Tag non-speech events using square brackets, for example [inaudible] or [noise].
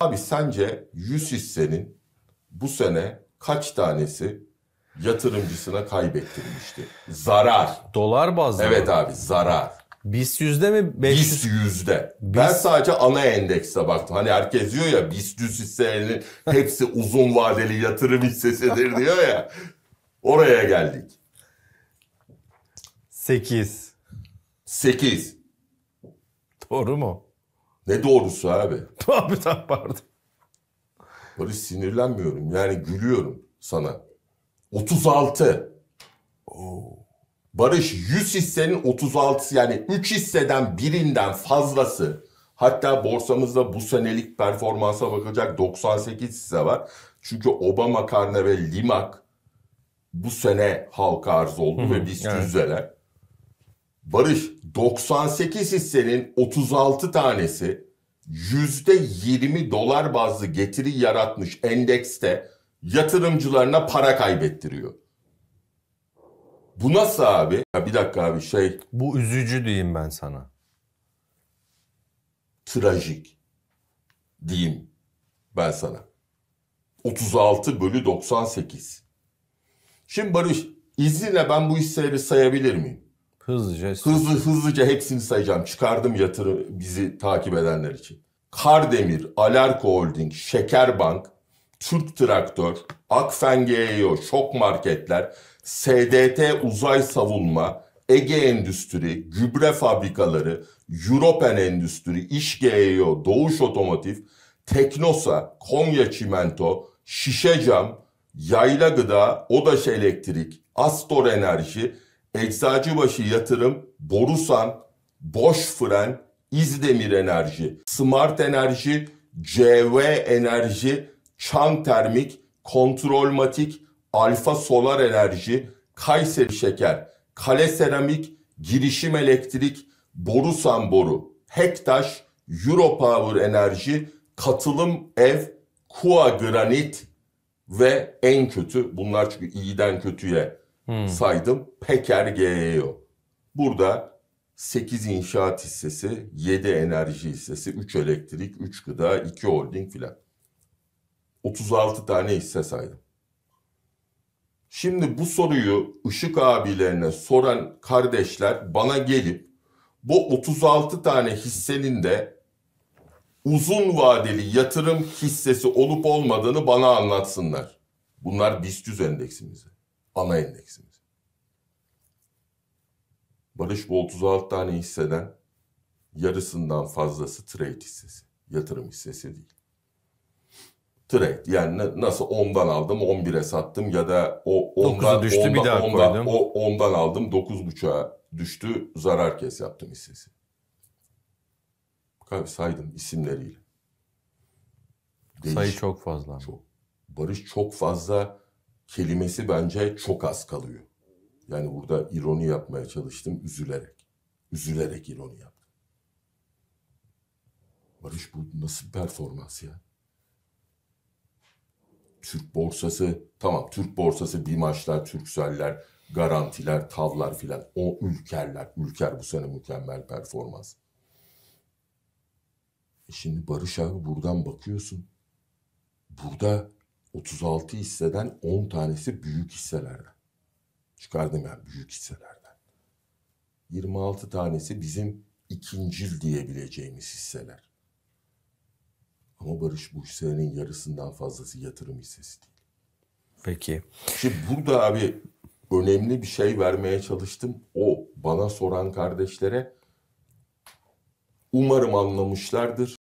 Abi sence 100 hissenin bu sene kaç tanesi yatırımcısına kaybettirmişti? Zarar. Dolar bazlı. Evet abi zarar. BIST yüzde mi? 500? BIST yüzde. Ben sadece ana endekse baktım. Hani herkes diyor ya BIST yüz hisselerinin hepsi [laughs] uzun vadeli yatırım hissesidir diyor ya. Oraya geldik. 8. 8. Doğru mu? Ne doğrusu abi? Abi [laughs] tabii pardon. Barış sinirlenmiyorum. Yani gülüyorum sana. 36. Oo. Barış 100 hissenin 36'sı yani 3 hisseden birinden fazlası. Hatta borsamızda bu senelik performansa bakacak 98 hisse var. Çünkü Obama Karne ve Limak bu sene halka arz oldu Hı-hı, ve biz evet. yüzdeler. Barış 98 hissenin 36 tanesi %20 dolar bazlı getiri yaratmış endekste yatırımcılarına para kaybettiriyor. Bu nasıl abi? Ya bir dakika abi şey. Bu üzücü diyeyim ben sana. Trajik diyeyim ben sana. 36 bölü 98. Şimdi Barış izinle ben bu hisseleri sayabilir miyim? Hızlıca. Hızlı hızlıca hepsini sayacağım. Çıkardım yatırı bizi takip edenler için. Kardemir, Alerko Holding, Şekerbank, Türk Traktör, Akfen GEO, Şok Marketler, SDT Uzay Savunma, Ege Endüstri, Gübre Fabrikaları, Europen Endüstri, İş GEO, Doğuş Otomotiv, Teknosa, Konya Çimento, Şişe Cam, Yayla Gıda, Odaş Elektrik, Astor Enerji, Eczacıbaşı Yatırım, Borusan, Boş Fren, İzdemir Enerji, Smart Enerji, CV Enerji, Çan Termik, Kontrolmatik, Alfa Solar Enerji, Kayseri Şeker, Kale Seramik, Girişim Elektrik, Borusan Boru, Hektaş, Europower Enerji, Katılım Ev, Kua Granit ve en kötü bunlar çünkü iyiden kötüye Hmm. saydım. Peker GEO. Burada 8 inşaat hissesi, 7 enerji hissesi, 3 elektrik, 3 gıda, 2 holding filan. 36 tane hisse saydım. Şimdi bu soruyu Işık abilerine soran kardeşler bana gelip bu 36 tane hissenin de uzun vadeli yatırım hissesi olup olmadığını bana anlatsınlar. Bunlar BIST 100 endeksimizi ana endeksimiz. Barış Bol 36 tane hisseden yarısından fazlası trade hissesi. Yatırım hissesi değil. Trade yani nasıl 10'dan aldım 11'e sattım ya da o 10'dan düştü ondan, bir daha ondan, O 10'dan aldım 9.5'a düştü zarar kes yaptım hissesi. Abi saydım isimleriyle. Değiş. Sayı çok fazla. Çok. Barış çok fazla kelimesi bence çok az kalıyor. Yani burada ironi yapmaya çalıştım üzülerek. Üzülerek ironi yaptım. Barış bu nasıl performans ya? Türk borsası tamam Türk borsası bir maçlar, Türkseller, garantiler, tavlar filan o ülkerler. Ülker bu sene mükemmel performans. E şimdi Barış abi buradan bakıyorsun. Burada 36 hisseden 10 tanesi büyük hisselerden. Çıkardım yani büyük hisselerden. 26 tanesi bizim ikincil diyebileceğimiz hisseler. Ama Barış bu hisselerin yarısından fazlası yatırım hissesi değil. Peki. Şimdi burada abi önemli bir şey vermeye çalıştım. O bana soran kardeşlere umarım anlamışlardır.